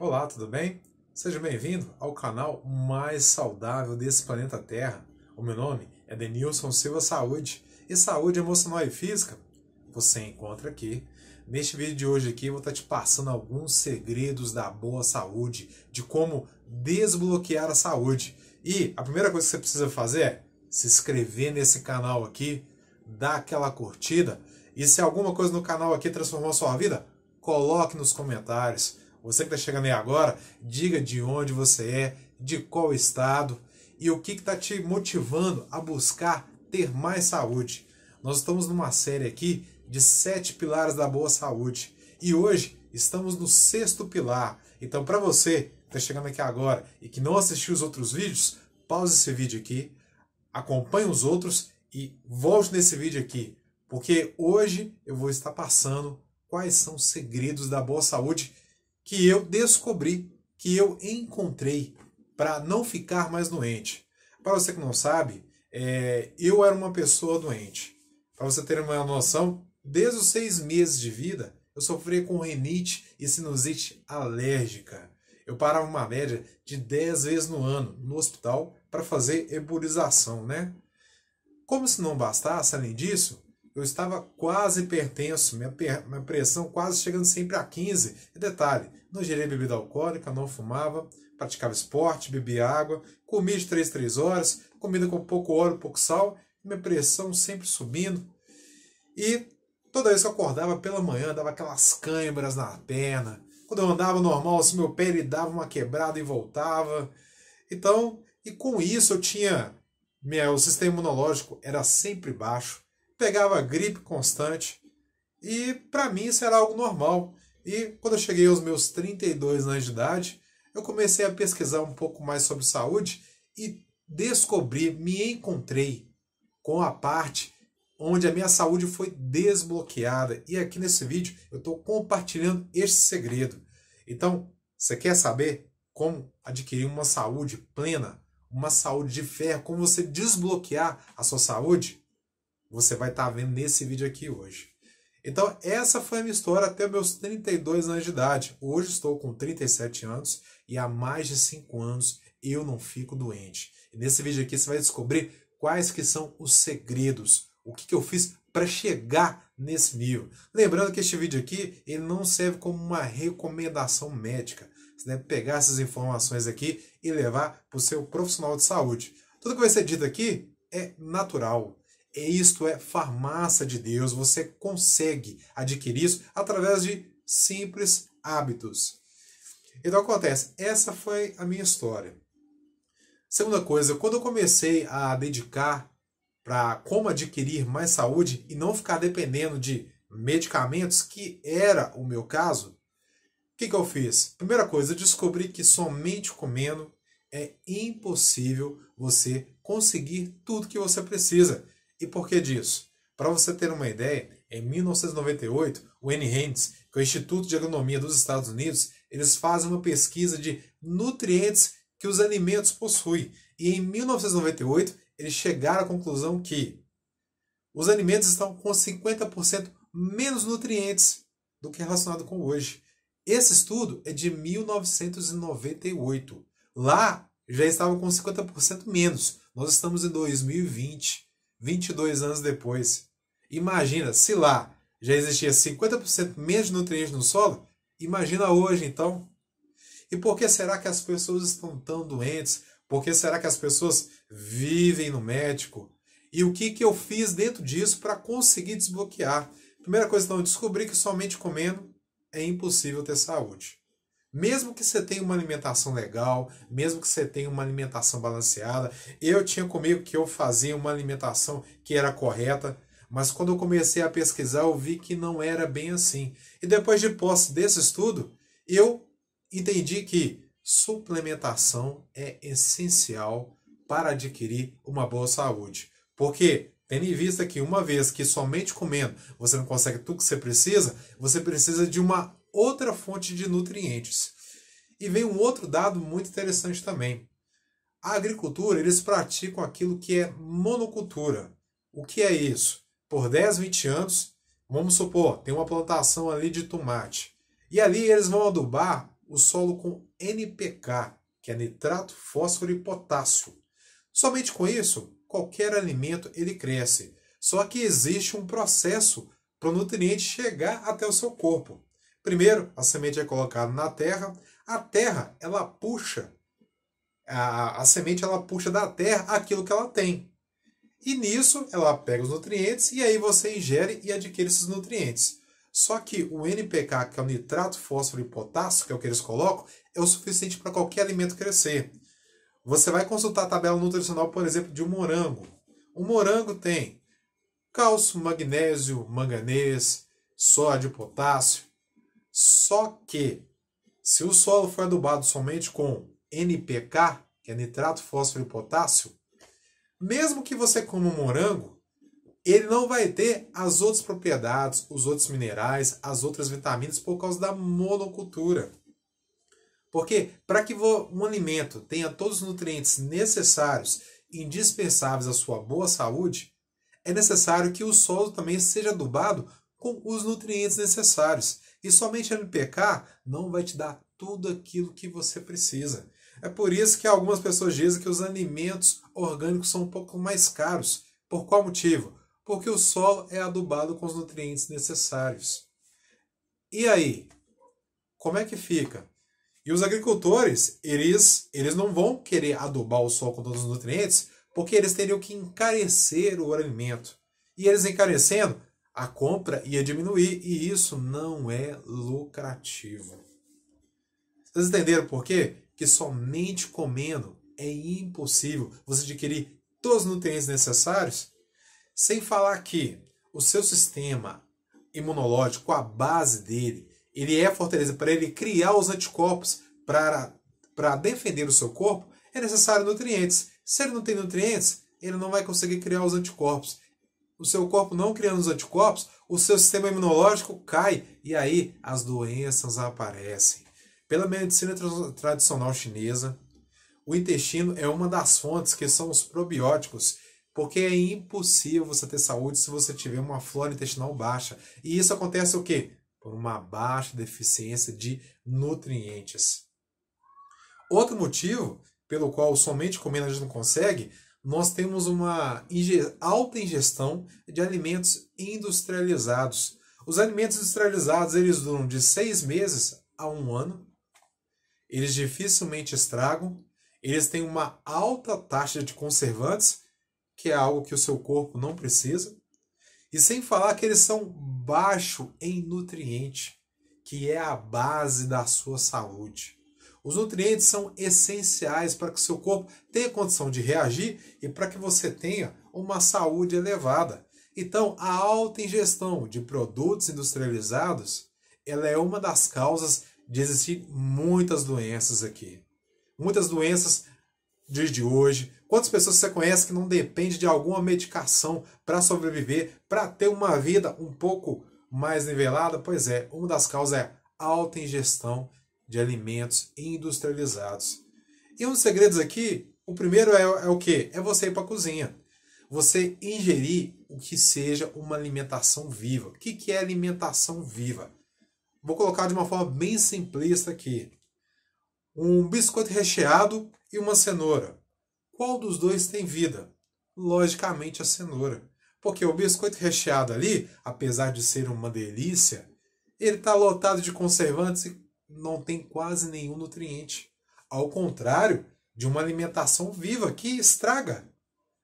Olá, tudo bem? Seja bem-vindo ao canal mais saudável desse planeta Terra. O meu nome é Denilson Silva Saúde e Saúde Emocional e Física você encontra aqui. Neste vídeo de hoje aqui, eu vou estar tá te passando alguns segredos da boa saúde, de como desbloquear a saúde. E a primeira coisa que você precisa fazer é se inscrever nesse canal aqui, dar aquela curtida. E se alguma coisa no canal aqui transformou a sua vida, coloque nos comentários. Você que está chegando aí agora, diga de onde você é, de qual estado e o que está te motivando a buscar ter mais saúde. Nós estamos numa série aqui de sete pilares da boa saúde e hoje estamos no sexto pilar. Então, para você que está chegando aqui agora e que não assistiu os outros vídeos, pause esse vídeo aqui, acompanhe os outros e volte nesse vídeo aqui, porque hoje eu vou estar passando quais são os segredos da boa saúde que eu descobri, que eu encontrei para não ficar mais doente. Para você que não sabe, é, eu era uma pessoa doente. Para você ter uma noção, desde os seis meses de vida, eu sofria com renite e sinusite alérgica. Eu parava uma média de 10 vezes no ano no hospital para fazer eburização, né? Como se não bastasse, além disso, eu estava quase hipertenso, minha, minha pressão quase chegando sempre a 15. E detalhe, não gerei bebida alcoólica, não fumava, praticava esporte, bebia água, comia de 3, 3 horas, comida com pouco óleo, pouco sal, minha pressão sempre subindo. E toda vez que eu acordava pela manhã, dava aquelas câimbras na perna. Quando eu andava normal, assim, meu pé ele dava uma quebrada e voltava. Então, e com isso eu tinha. Meu sistema imunológico era sempre baixo pegava gripe constante e para mim isso era algo normal. E quando eu cheguei aos meus 32 anos de idade, eu comecei a pesquisar um pouco mais sobre saúde e descobri, me encontrei com a parte onde a minha saúde foi desbloqueada. E aqui nesse vídeo eu estou compartilhando este segredo. Então, você quer saber como adquirir uma saúde plena, uma saúde de ferro, como você desbloquear a sua saúde? você vai estar tá vendo nesse vídeo aqui hoje. Então, essa foi a minha história até meus 32 anos de idade. Hoje estou com 37 anos e há mais de 5 anos eu não fico doente. E nesse vídeo aqui você vai descobrir quais que são os segredos, o que, que eu fiz para chegar nesse nível. Lembrando que este vídeo aqui ele não serve como uma recomendação médica. Você deve pegar essas informações aqui e levar para o seu profissional de saúde. Tudo que vai ser dito aqui é natural. É isto é farmácia de Deus. Você consegue adquirir isso através de simples hábitos. Então acontece, essa foi a minha história. Segunda coisa, quando eu comecei a dedicar para como adquirir mais saúde e não ficar dependendo de medicamentos, que era o meu caso, o que, que eu fiz? Primeira coisa, descobri que somente comendo é impossível você conseguir tudo que você precisa. E por que disso? Para você ter uma ideia, em 1998, o N. Hands, que é o Instituto de Agronomia dos Estados Unidos, eles fazem uma pesquisa de nutrientes que os alimentos possuem. E em 1998, eles chegaram à conclusão que os alimentos estão com 50% menos nutrientes do que relacionado com hoje. Esse estudo é de 1998. Lá já estava com 50% menos. Nós estamos em 2020. 22 anos depois. Imagina, se lá já existia 50% menos nutrientes no solo, imagina hoje então. E por que será que as pessoas estão tão doentes? Por que será que as pessoas vivem no médico? E o que, que eu fiz dentro disso para conseguir desbloquear? Primeira coisa, então, eu descobri que somente comendo é impossível ter saúde. Mesmo que você tenha uma alimentação legal, mesmo que você tenha uma alimentação balanceada, eu tinha comigo que eu fazia uma alimentação que era correta, mas quando eu comecei a pesquisar, eu vi que não era bem assim. E depois de posse desse estudo, eu entendi que suplementação é essencial para adquirir uma boa saúde. Porque, tendo em vista que uma vez que somente comendo você não consegue tudo que você precisa, você precisa de uma outra fonte de nutrientes. E vem um outro dado muito interessante também. A agricultura, eles praticam aquilo que é monocultura. O que é isso? Por 10, 20 anos, vamos supor, tem uma plantação ali de tomate. E ali eles vão adubar o solo com NPK, que é nitrato, fósforo e potássio. Somente com isso, qualquer alimento ele cresce. Só que existe um processo para o nutriente chegar até o seu corpo. Primeiro, a semente é colocada na terra. A terra, ela puxa, a, a semente ela puxa da terra aquilo que ela tem. E nisso ela pega os nutrientes e aí você ingere e adquire esses nutrientes. Só que o NPK, que é o nitrato, fósforo e potássio, que é o que eles colocam, é o suficiente para qualquer alimento crescer. Você vai consultar a tabela nutricional, por exemplo, de um morango. O morango tem cálcio, magnésio, manganês, sódio, potássio. Só que, se o solo for adubado somente com NPK, que é nitrato, fósforo e potássio, mesmo que você coma um morango, ele não vai ter as outras propriedades, os outros minerais, as outras vitaminas por causa da monocultura. Porque para que um alimento tenha todos os nutrientes necessários e indispensáveis à sua boa saúde, é necessário que o solo também seja adubado com os nutrientes necessários. E somente MPK não vai te dar tudo aquilo que você precisa. É por isso que algumas pessoas dizem que os alimentos orgânicos são um pouco mais caros. Por qual motivo? Porque o solo é adubado com os nutrientes necessários. E aí? Como é que fica? E os agricultores, eles, eles não vão querer adubar o solo com todos os nutrientes, porque eles teriam que encarecer o alimento. E eles encarecendo, a compra ia diminuir e isso não é lucrativo. Vocês entenderam por quê? Que somente comendo é impossível você adquirir todos os nutrientes necessários, sem falar que o seu sistema imunológico, a base dele, ele é a fortaleza para ele criar os anticorpos para, para defender o seu corpo, é necessário nutrientes. Se ele não tem nutrientes, ele não vai conseguir criar os anticorpos o seu corpo não criando os anticorpos, o seu sistema imunológico cai e aí as doenças aparecem. Pela medicina tra tradicional chinesa, o intestino é uma das fontes que são os probióticos, porque é impossível você ter saúde se você tiver uma flora intestinal baixa. E isso acontece o quê? Por uma baixa deficiência de nutrientes. Outro motivo pelo qual somente comendo a gente não consegue nós temos uma alta ingestão de alimentos industrializados. Os alimentos industrializados eles duram de seis meses a um ano, eles dificilmente estragam, eles têm uma alta taxa de conservantes, que é algo que o seu corpo não precisa, e sem falar que eles são baixo em nutriente, que é a base da sua saúde. Os nutrientes são essenciais para que seu corpo tenha condição de reagir e para que você tenha uma saúde elevada. Então, a alta ingestão de produtos industrializados, ela é uma das causas de existir muitas doenças aqui. Muitas doenças desde hoje. Quantas pessoas você conhece que não depende de alguma medicação para sobreviver, para ter uma vida um pouco mais nivelada? Pois é, uma das causas é alta ingestão de alimentos industrializados. E um dos segredos aqui, o primeiro é, é o que? É você ir para a cozinha. Você ingerir o que seja uma alimentação viva. O que, que é alimentação viva? Vou colocar de uma forma bem simplista aqui. Um biscoito recheado e uma cenoura. Qual dos dois tem vida? Logicamente a cenoura. Porque o biscoito recheado ali, apesar de ser uma delícia, ele está lotado de conservantes e não tem quase nenhum nutriente. Ao contrário de uma alimentação viva que estraga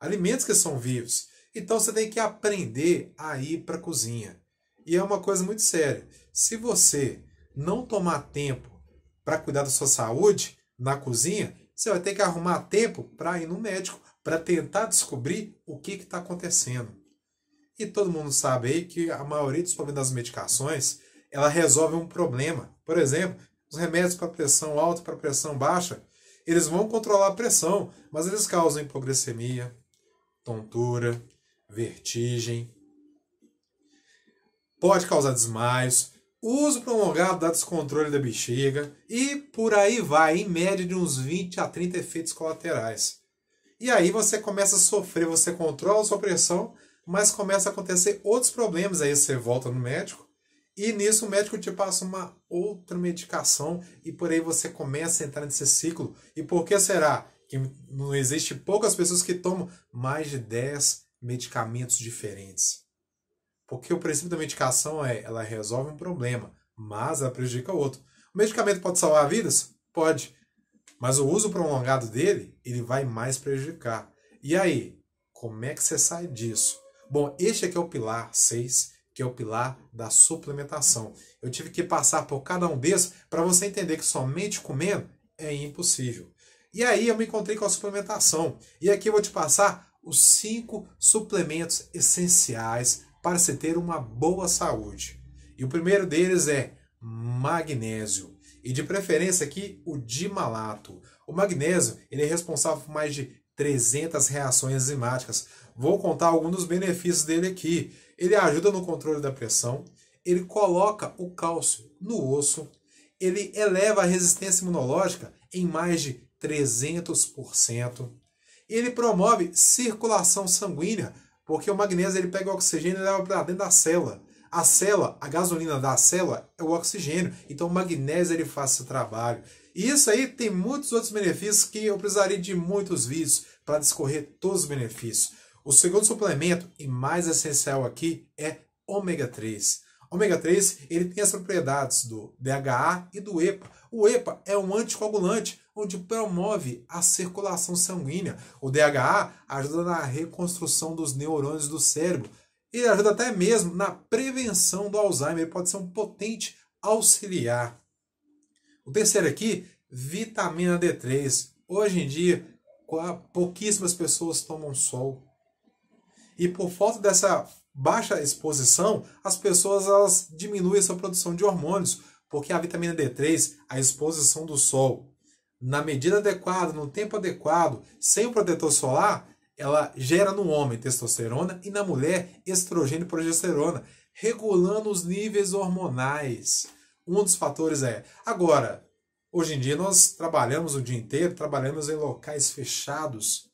alimentos que são vivos. Então você tem que aprender a ir para a cozinha. E é uma coisa muito séria. Se você não tomar tempo para cuidar da sua saúde na cozinha, você vai ter que arrumar tempo para ir no médico para tentar descobrir o que está acontecendo. E todo mundo sabe aí que a maioria dos problemas das medicações ela resolve um problema. Por exemplo, os remédios para pressão alta, para pressão baixa, eles vão controlar a pressão, mas eles causam hipoglicemia, tontura, vertigem. Pode causar desmaios, uso prolongado dá descontrole da bexiga e por aí vai, em média de uns 20 a 30 efeitos colaterais. E aí você começa a sofrer, você controla a sua pressão, mas começa a acontecer outros problemas. Aí você volta no médico, e nisso o médico te passa uma outra medicação e por aí você começa a entrar nesse ciclo. E por que será que não existe poucas pessoas que tomam mais de 10 medicamentos diferentes? Porque o princípio da medicação é ela resolve um problema, mas ela prejudica outro. O medicamento pode salvar vidas? Pode. Mas o uso prolongado dele, ele vai mais prejudicar. E aí, como é que você sai disso? Bom, este aqui é o pilar 6 que é o pilar da suplementação. Eu tive que passar por cada um desses para você entender que somente comendo é impossível. E aí eu me encontrei com a suplementação. E aqui eu vou te passar os cinco suplementos essenciais para se ter uma boa saúde. E o primeiro deles é magnésio. E de preferência aqui o dimalato. O magnésio ele é responsável por mais de 300 reações enzimáticas. Vou contar alguns dos benefícios dele aqui. Ele ajuda no controle da pressão, ele coloca o cálcio no osso, ele eleva a resistência imunológica em mais de 300%. Ele promove circulação sanguínea, porque o magnésio ele pega o oxigênio e leva para dentro da célula. A célula, a gasolina da célula é o oxigênio, então o magnésio ele faz esse trabalho. E isso aí tem muitos outros benefícios que eu precisaria de muitos vídeos para discorrer todos os benefícios. O segundo suplemento, e mais essencial aqui, é ômega 3. Ômega 3 ele tem as propriedades do DHA e do EPA. O EPA é um anticoagulante, onde promove a circulação sanguínea. O DHA ajuda na reconstrução dos neurônios do cérebro e ajuda até mesmo na prevenção do Alzheimer. Ele pode ser um potente auxiliar. O terceiro aqui, vitamina D3. Hoje em dia, pouquíssimas pessoas tomam sol. E por falta dessa baixa exposição, as pessoas elas diminuem sua produção de hormônios, porque a vitamina D3, a exposição do sol, na medida adequada, no tempo adequado, sem o protetor solar, ela gera no homem testosterona e na mulher estrogênio e progesterona, regulando os níveis hormonais. Um dos fatores é. Agora, hoje em dia nós trabalhamos o dia inteiro, trabalhamos em locais fechados,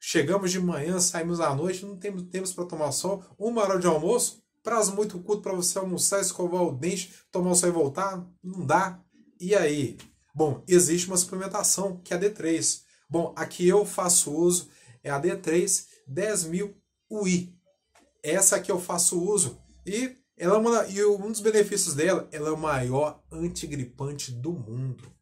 Chegamos de manhã, saímos à noite, não temos tempo para tomar sol. Uma hora de almoço, prazo muito curto para você almoçar, escovar o dente, tomar o sol e voltar. Não dá. E aí? Bom, existe uma suplementação, que é a D3. Bom, a que eu faço uso é a D3 10.000 UI. Essa que eu faço uso. E, ela é uma, e um dos benefícios dela, ela é o maior antigripante do mundo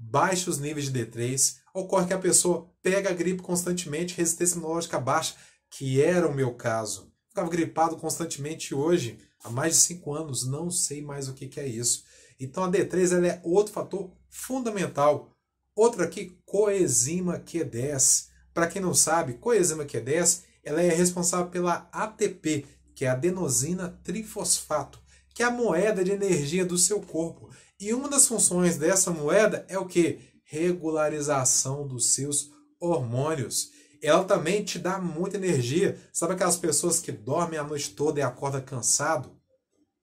baixos níveis de D3, ocorre que a pessoa pega a gripe constantemente, resistência imunológica baixa, que era o meu caso. Ficava gripado constantemente hoje, há mais de 5 anos, não sei mais o que, que é isso. Então a D3 ela é outro fator fundamental. Outra aqui, coenzima Q10. Para quem não sabe, coenzima Q10 ela é responsável pela ATP, que é adenosina trifosfato que é a moeda de energia do seu corpo. E uma das funções dessa moeda é o que? Regularização dos seus hormônios. Ela também te dá muita energia. Sabe aquelas pessoas que dormem a noite toda e acordam cansado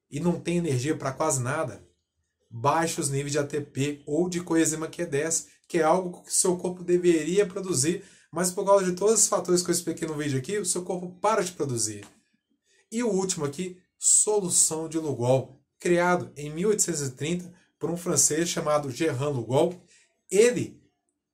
e não tem energia para quase nada? Baixos níveis de ATP ou de coenzima Q10, que é algo que o seu corpo deveria produzir, mas por causa de todos os fatores que eu expliquei no vídeo aqui, o seu corpo para de produzir. E o último aqui, solução de Lugol, criado em 1830 por um francês chamado Gerard Lugol. Ele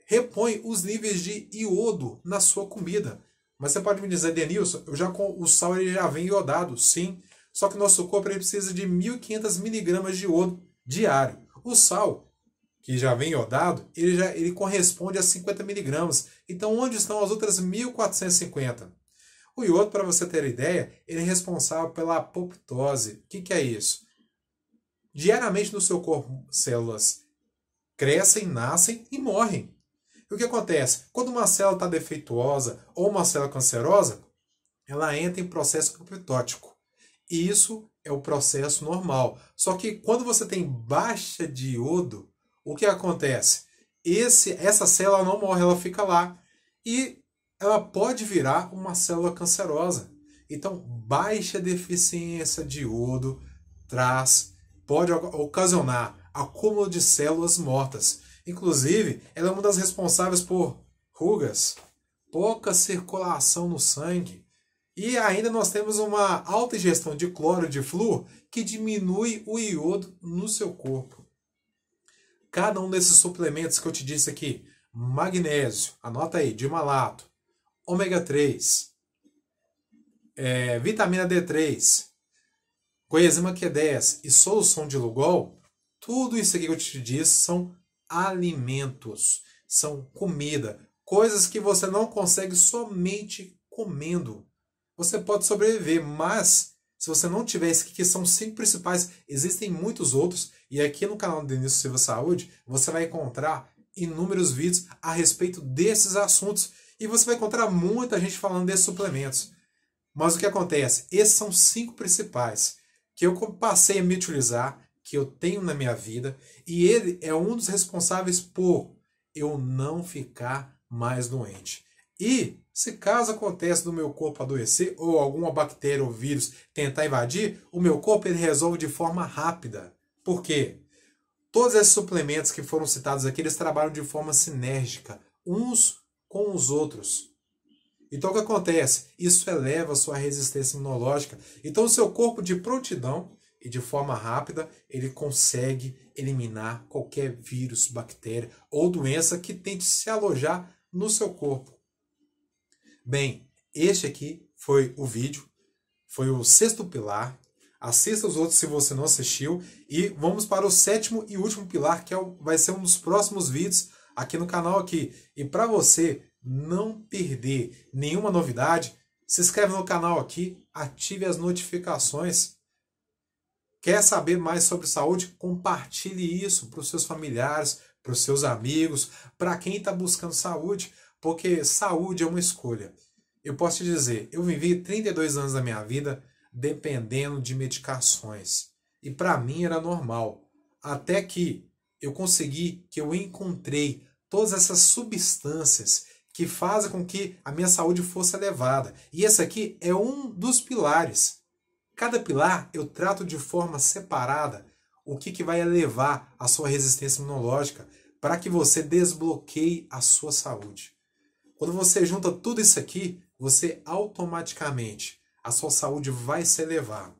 repõe os níveis de iodo na sua comida. Mas você pode me dizer, Denilson, eu já com o sal ele já vem iodado, sim. Só que nosso corpo ele precisa de 1.500 miligramas de iodo diário. O sal, que já vem iodado, ele, já, ele corresponde a 50 miligramas. Então, onde estão as outras 1.450? O iodo, para você ter ideia, ele é responsável pela apoptose. O que, que é isso? Diariamente no seu corpo, células crescem, nascem e morrem. E o que acontece? Quando uma célula está defeituosa ou uma célula cancerosa, ela entra em processo apoptótico. E isso é o processo normal. Só que quando você tem baixa de iodo, o que acontece? Esse, essa célula não morre, ela fica lá. E ela pode virar uma célula cancerosa. Então, baixa deficiência de iodo traz, pode ocasionar acúmulo de células mortas. Inclusive, ela é uma das responsáveis por rugas, pouca circulação no sangue. E ainda nós temos uma alta ingestão de cloro de flúor que diminui o iodo no seu corpo. Cada um desses suplementos que eu te disse aqui, magnésio, anota aí, dimalato, ômega 3, é, vitamina D3, coenzima Q10 e solução de Lugol, tudo isso aqui que eu te disse são alimentos, são comida, coisas que você não consegue somente comendo. Você pode sobreviver, mas se você não tiver esse aqui, que são cinco principais, existem muitos outros, e aqui no canal do Denilson Silva Saúde, você vai encontrar inúmeros vídeos a respeito desses assuntos e você vai encontrar muita gente falando desses suplementos. Mas o que acontece? Esses são cinco principais que eu passei a me utilizar, que eu tenho na minha vida, e ele é um dos responsáveis por eu não ficar mais doente. E se caso acontece do meu corpo adoecer ou alguma bactéria ou vírus tentar invadir, o meu corpo ele resolve de forma rápida. Por quê? Todos esses suplementos que foram citados aqui, eles trabalham de forma sinérgica. Uns com os outros. Então o que acontece? Isso eleva a sua resistência imunológica. Então o seu corpo de prontidão e de forma rápida, ele consegue eliminar qualquer vírus, bactéria ou doença que tente se alojar no seu corpo. Bem, este aqui foi o vídeo, foi o sexto pilar. Assista os outros se você não assistiu e vamos para o sétimo e último pilar que é vai ser um dos próximos vídeos aqui no canal aqui. E para você não perder nenhuma novidade, se inscreve no canal aqui, ative as notificações. Quer saber mais sobre saúde? Compartilhe isso para os seus familiares, para os seus amigos, para quem está buscando saúde, porque saúde é uma escolha. Eu posso te dizer, eu vivi 32 anos da minha vida dependendo de medicações. E para mim era normal. Até que eu consegui, que eu encontrei todas essas substâncias que fazem com que a minha saúde fosse elevada. E esse aqui é um dos pilares. Cada pilar eu trato de forma separada o que, que vai elevar a sua resistência imunológica para que você desbloqueie a sua saúde. Quando você junta tudo isso aqui, você automaticamente, a sua saúde vai se elevar.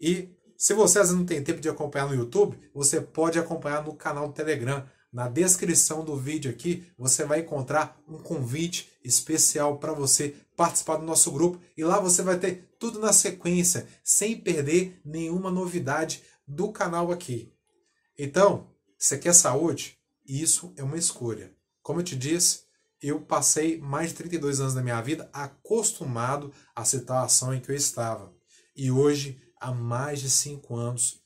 E se você às vezes não tem tempo de acompanhar no YouTube, você pode acompanhar no canal do Telegram. Na descrição do vídeo aqui, você vai encontrar um convite especial para você participar do nosso grupo e lá você vai ter tudo na sequência, sem perder nenhuma novidade do canal aqui. Então, você quer saúde? Isso é uma escolha. Como eu te disse, eu passei mais de 32 anos da minha vida acostumado à situação em que eu estava. E hoje há mais de cinco anos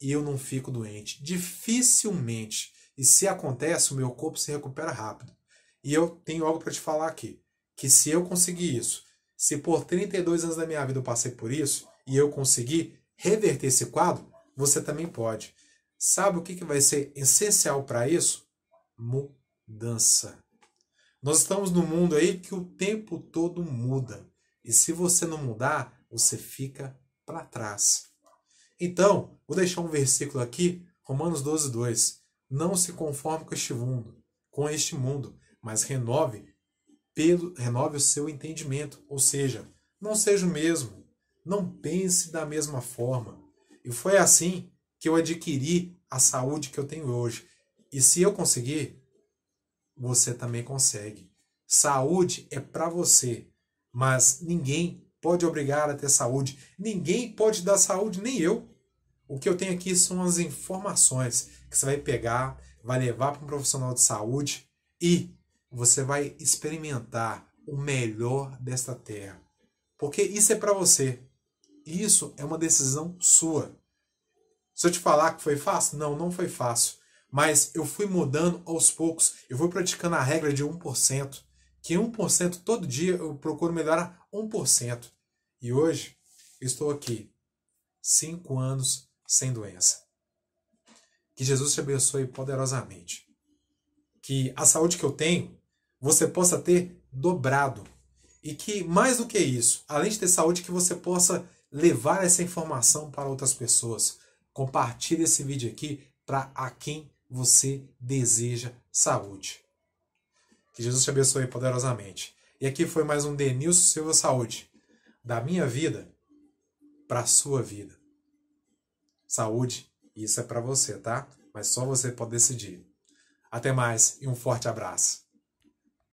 e eu não fico doente. Dificilmente. E se acontece, o meu corpo se recupera rápido. E eu tenho algo para te falar aqui: que se eu conseguir isso, se por 32 anos da minha vida eu passei por isso e eu conseguir reverter esse quadro, você também pode. Sabe o que, que vai ser essencial para isso? Mudança. Nós estamos num mundo aí que o tempo todo muda. E se você não mudar, você fica para trás. Então, vou deixar um versículo aqui, Romanos 12, 2. Não se conforme com este mundo, com este mundo, mas renove pelo renove o seu entendimento, ou seja, não seja o mesmo, não pense da mesma forma. E foi assim que eu adquiri a saúde que eu tenho hoje. E se eu conseguir, você também consegue. Saúde é para você, mas ninguém pode obrigar a ter saúde. Ninguém pode dar saúde, nem eu. O que eu tenho aqui são as informações que você vai pegar, vai levar para um profissional de saúde e você vai experimentar o melhor desta terra. Porque isso é para você. Isso é uma decisão sua. Se eu te falar que foi fácil, não, não foi fácil. Mas eu fui mudando aos poucos. Eu fui praticando a regra de 1% que 1% todo dia eu procuro melhorar 1%. E hoje estou aqui, cinco anos sem doença. Que Jesus te abençoe poderosamente. Que a saúde que eu tenho você possa ter dobrado. E que, mais do que isso, além de ter saúde, que você possa levar essa informação para outras pessoas. Compartilhe esse vídeo aqui para a quem você deseja saúde. Que Jesus te abençoe poderosamente. E aqui foi mais um Denilson Silva Saúde. Da minha vida para a sua vida. Saúde, isso é para você, tá? Mas só você pode decidir. Até mais e um forte abraço.